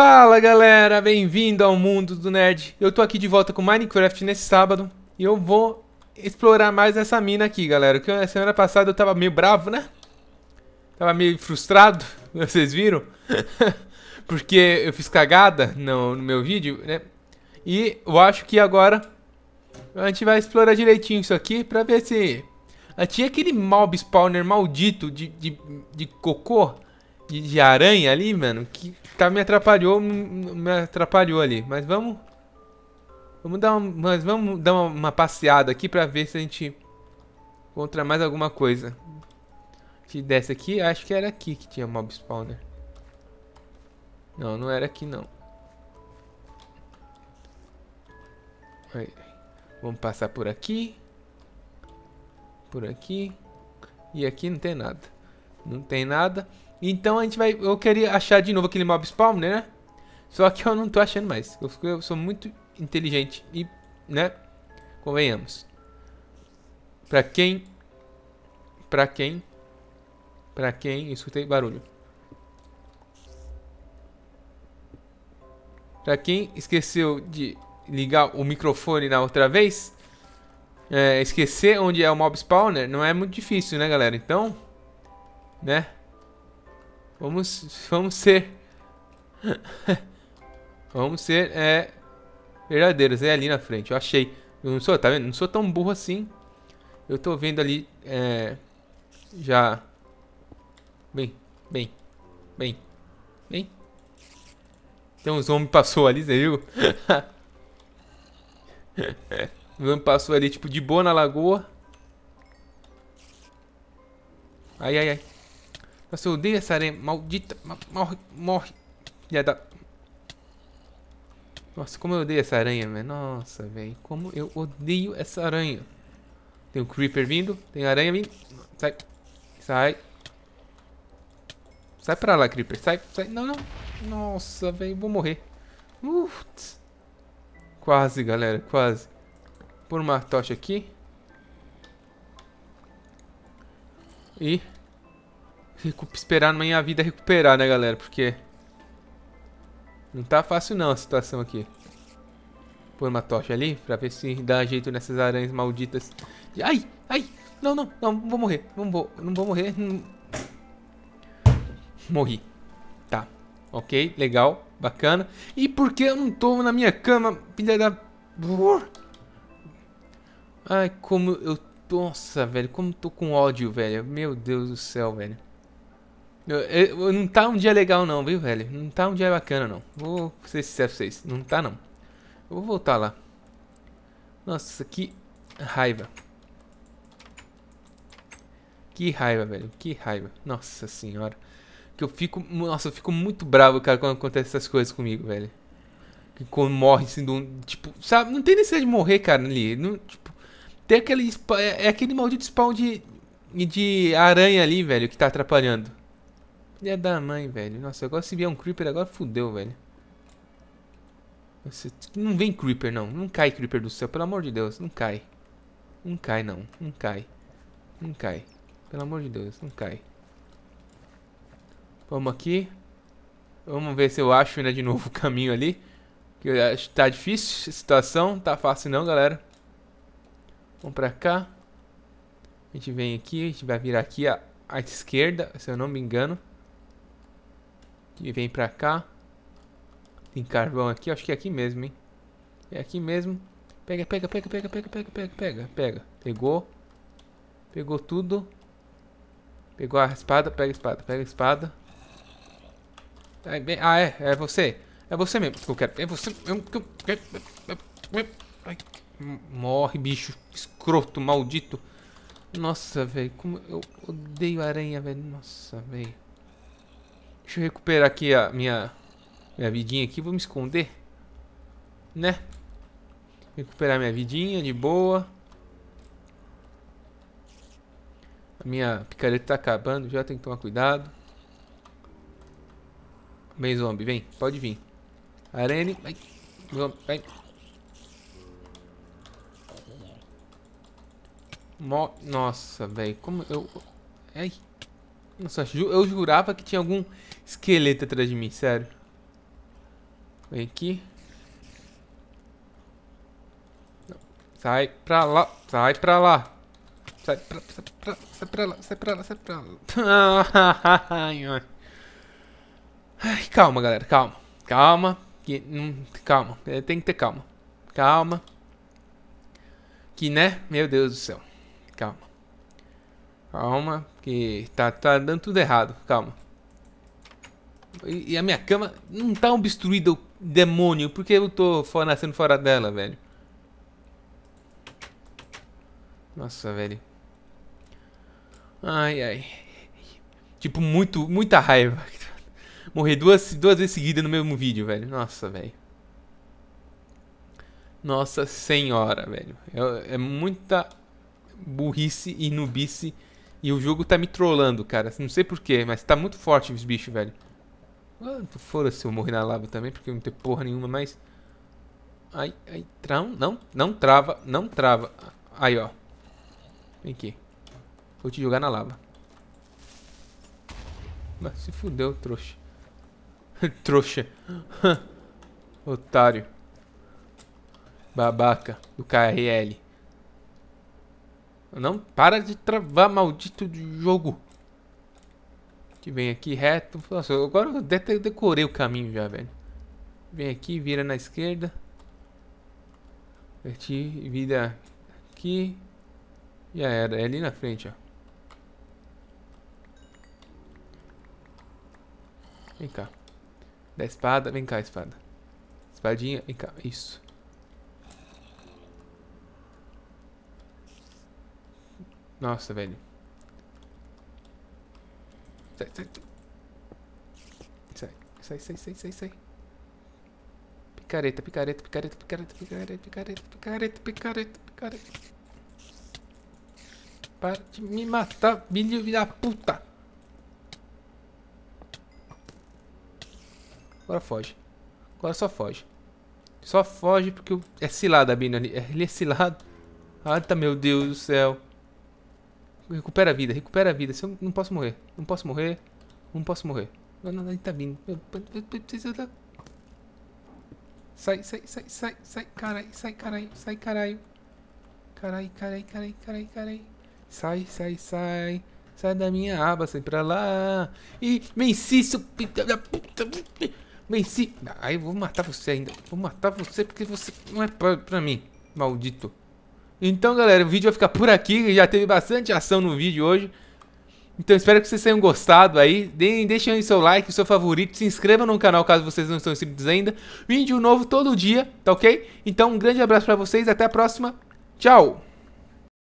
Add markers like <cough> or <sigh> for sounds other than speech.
Fala galera, bem-vindo ao mundo do nerd. Eu tô aqui de volta com Minecraft nesse sábado e eu vou explorar mais essa mina aqui, galera. Que semana passada eu tava meio bravo, né? Tava meio frustrado, <laughs> vocês viram? <laughs> Porque eu fiz cagada no, no meu vídeo, né? E eu acho que agora a gente vai explorar direitinho isso aqui pra ver se... Ah, tinha aquele mob spawner maldito de, de, de cocô de, de aranha ali, mano, que tá me atrapalhou, me atrapalhou ali. Mas vamos Vamos dar uma, mas vamos dar uma, uma, passeada aqui pra ver se a gente encontra mais alguma coisa. A desce aqui, acho que era aqui que tinha mob spawner. Não, não era aqui não. Aí. Vamos passar por aqui. Por aqui. E aqui não tem nada. Não tem nada. Então a gente vai... Eu queria achar de novo aquele mob spawner, né? Só que eu não tô achando mais. Eu, eu sou muito inteligente e, né? Convenhamos. Pra quem... Pra quem... Pra quem... Eu escutei barulho. Pra quem esqueceu de ligar o microfone na outra vez... É, esquecer onde é o mob spawner não é muito difícil, né, galera? Então... Né? Vamos, vamos ser... <laughs> vamos ser é, verdadeiros. É ali na frente. Eu achei. Eu não sou, tá vendo? Não sou tão burro assim. Eu tô vendo ali... É, já... Bem, bem, bem, bem. Tem uns homens passou ali, você viu? um <laughs> homem passou ali, tipo, de boa na lagoa. Ai, ai, ai. Você odeia essa aranha maldita. Morre. Morre. Já dá. Nossa, como eu odeio essa aranha, velho. Nossa, velho. Como eu odeio essa aranha. Tem um Creeper vindo. Tem aranha vindo. Sai. Sai. Sai pra lá, Creeper. Sai, sai. Não, não. Nossa, velho. Vou morrer. Uts. Quase, galera. Quase. Pôr uma tocha aqui. E esperar minha vida recuperar, né, galera? Porque não tá fácil não a situação aqui. Pôr uma tocha ali pra ver se dá jeito nessas aranhas malditas. Ai, ai, não, não, não, vou morrer. Não vou, não vou morrer. Não... Morri. Tá, ok, legal, bacana. E por que eu não tô na minha cama, filha da... Ai, como eu... Nossa, velho, como eu tô com ódio, velho. Meu Deus do céu, velho. Eu, eu, não tá um dia legal não, viu, velho? Não tá um dia bacana não. Vou ser sincero pra vocês. Não tá não. Eu vou voltar lá. Nossa, que raiva. Que raiva, velho. Que raiva. Nossa senhora. Que eu fico... Nossa, eu fico muito bravo, cara, quando acontece essas coisas comigo, velho. Que quando morre, assim, tipo... Sabe? Não tem necessidade de morrer, cara, ali. Não, tipo, tem aquele... É, é aquele maldito spawn de... De aranha ali, velho, que tá atrapalhando. Filha é da mãe, velho. Nossa, agora se vier um Creeper, agora fudeu, velho. Nossa, não vem Creeper, não. Não cai Creeper do céu, pelo amor de Deus. Não cai. Não cai, não. Não cai. Não cai. Pelo amor de Deus, não cai. Vamos aqui. Vamos ver se eu acho ainda de novo o caminho ali. Que tá difícil a situação. Tá fácil não, galera. Vamos pra cá. A gente vem aqui. A gente vai virar aqui à, à esquerda, se eu não me engano. E vem pra cá. Tem carvão aqui, acho que é aqui mesmo, hein? É aqui mesmo. Pega, pega, pega, pega, pega, pega, pega, pega, pega. Pegou. Pegou tudo. Pegou a espada, pega a espada, pega a espada. Tá, ah, é, é você. É você mesmo que eu quero. É você mesmo que eu quero. Morre, bicho. Escroto, maldito. Nossa, velho. Como eu odeio aranha, velho. Nossa, velho. Deixa eu recuperar aqui a minha, minha vidinha aqui. Vou me esconder. Né? Recuperar minha vidinha de boa. A minha picareta tá acabando. Já tem que tomar cuidado. Vem, zombie. Vem. Pode vir. Arene. Vai. Zombie. Vai. Mo Nossa, velho. Como eu... Ai. Nossa, eu jurava que tinha algum esqueleto atrás de mim, sério. Vem aqui. Sai pra lá, sai pra lá. Sai pra, sai pra, sai pra lá, sai pra lá, sai pra lá. <laughs> Ai, calma, galera, calma. Calma. calma, é, tem que ter calma. Calma. Que, né? Meu Deus do céu. Calma. Calma, que tá, tá dando tudo errado, calma. E, e a minha cama não tá obstruída, o demônio, porque eu tô nascendo fora dela, velho. Nossa, velho. Ai, ai. Tipo, muito, muita raiva. <laughs> Morrer duas, duas vezes seguida no mesmo vídeo, velho. Nossa, velho. Nossa senhora, velho. É, é muita burrice e nubice e o jogo tá me trollando, cara. Não sei porquê, mas tá muito forte os bichos, velho. Foda-se eu morrer na lava também, porque não tem porra nenhuma, mas... Ai, ai, trão, não, não trava, não trava. Aí, ó. Vem aqui. Vou te jogar na lava. Mas se fudeu, trouxa. <laughs> trouxa. <laughs> Otário. Babaca do KRL. Não para de travar, maldito jogo. Que vem aqui reto. Nossa, agora eu decorei o caminho já, velho. Vem aqui, vira na esquerda. Aqui, vira aqui. Já era, é ali na frente, ó. Vem cá. Da espada, vem cá, espada. Espadinha, vem cá. Isso. Nossa, velho. Sai, sai. Sai, sai, sai, sai, sai, Picareta, picareta, picareta, picareta, picareta, picareta, picareta, picareta, picareta. Para de me matar, filho da puta. Agora foge. Agora só foge. Só foge porque é a Bino. É, ele é cilado. Ah, tá, meu Deus do céu. Recupera a vida, recupera a vida. Se eu não posso morrer, não posso morrer, não posso morrer. Não, não, ele tá vindo. Eu, preciso da... Sai, sai, sai, sai, sai, caralho, sai, caralho, sai, caralho. Sai, sai, sai. Sai da minha aba, sai pra lá. E venci, seu filho da puta. Venci. Aí eu vou matar você ainda. Vou matar você porque você não é pra, pra mim, maldito. Então, galera, o vídeo vai ficar por aqui. Já teve bastante ação no vídeo hoje. Então, espero que vocês tenham gostado aí. Deem, deixem aí seu like, seu favorito. Se inscrevam no canal caso vocês não estão inscritos ainda. Vídeo novo todo dia, tá ok? Então, um grande abraço pra vocês. Até a próxima. Tchau!